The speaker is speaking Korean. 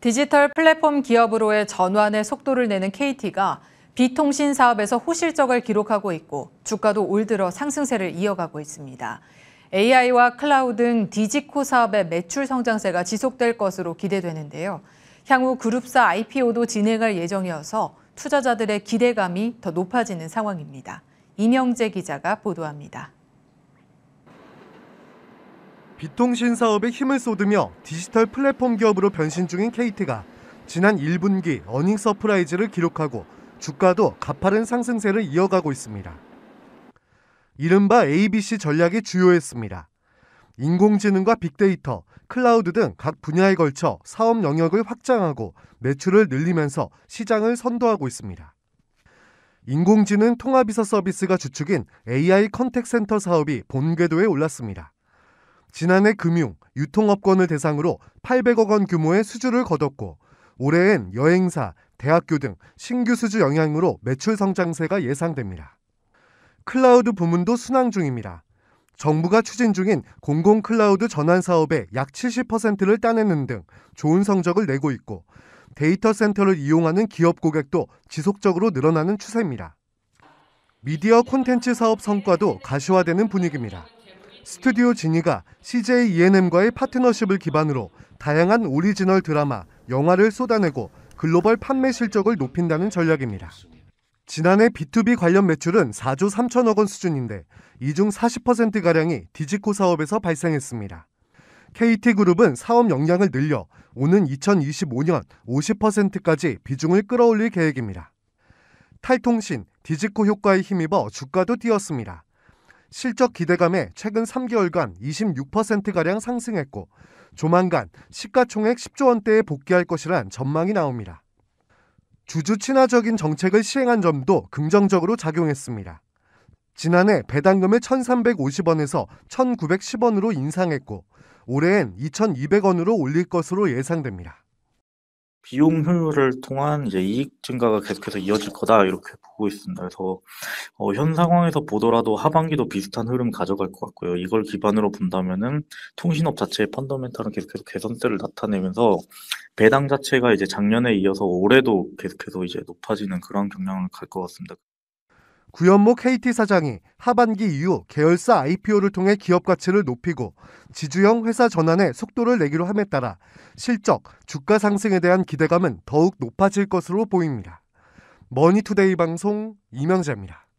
디지털 플랫폼 기업으로의 전환의 속도를 내는 KT가 비통신 사업에서 호실적을 기록하고 있고 주가도 올 들어 상승세를 이어가고 있습니다. AI와 클라우드 등 디지코 사업의 매출 성장세가 지속될 것으로 기대되는데요. 향후 그룹사 IPO도 진행할 예정이어서 투자자들의 기대감이 더 높아지는 상황입니다. 이명재 기자가 보도합니다. 비통신 사업에 힘을 쏟으며 디지털 플랫폼 기업으로 변신 중인 KT가 지난 1분기 어닝 서프라이즈를 기록하고 주가도 가파른 상승세를 이어가고 있습니다. 이른바 ABC 전략이 주요했습니다. 인공지능과 빅데이터, 클라우드 등 각 분야에 걸쳐 사업 영역을 확장하고 매출을 늘리면서 시장을 선도하고 있습니다. 인공지능 통합이사 서비스가 주축인 AI 컨택센터 사업이 본궤도에 올랐습니다. 지난해 금융, 유통업권을 대상으로 800억 원 규모의 수주를 거뒀고 올해엔 여행사, 대학교 등 신규 수주 영향으로 매출 성장세가 예상됩니다. 클라우드 부문도 순항 중입니다. 정부가 추진 중인 공공 클라우드 전환 사업의 약 70%를 따내는 등 좋은 성적을 내고 있고 데이터 센터를 이용하는 기업 고객도 지속적으로 늘어나는 추세입니다. 미디어 콘텐츠 사업 성과도 가시화되는 분위기입니다. 스튜디오 지니가 CJ ENM과의 파트너십을 기반으로 다양한 오리지널 드라마, 영화를 쏟아내고 글로벌 판매 실적을 높인다는 전략입니다. 지난해 B2B 관련 매출은 4조 3천억 원 수준인데 이 중 40%가량이 디지코 사업에서 발생했습니다. KT그룹은 사업 역량을 늘려 오는 2025년 50%까지 비중을 끌어올릴 계획입니다. 탈통신, 디지코 효과에 힘입어 주가도 뛰었습니다. 실적 기대감에 최근 3개월간 26%가량 상승했고 조만간 시가총액 10조 원대에 복귀할 것이란 전망이 나옵니다. 주주 친화적인 정책을 시행한 점도 긍정적으로 작용했습니다. 지난해 배당금을 1,350원에서 1,910원으로 인상했고 올해엔 2,200원으로 올릴 것으로 예상됩니다. 비용 효율을 통한 이제 이익 증가가 계속해서 이어질 거다 이렇게 보고 있습니다. 그래서 어, 현 상황에서 보더라도 하반기도 비슷한 흐름 가져갈 것 같고요. 이걸 기반으로 본다면은 통신업 자체의 펀더멘털은 계속해서 개선세를 나타내면서 배당 자체가 이제 작년에 이어서 올해도 계속해서 이제 높아지는 그런 경향을 갈 것 같습니다. 구현모 KT 사장이 하반기 이후 계열사 IPO를 통해 기업 가치를 높이고 지주형 회사 전환에 속도를 내기로 함에 따라 실적, 주가 상승에 대한 기대감은 더욱 높아질 것으로 보입니다. 머니투데이 방송 이명재입니다.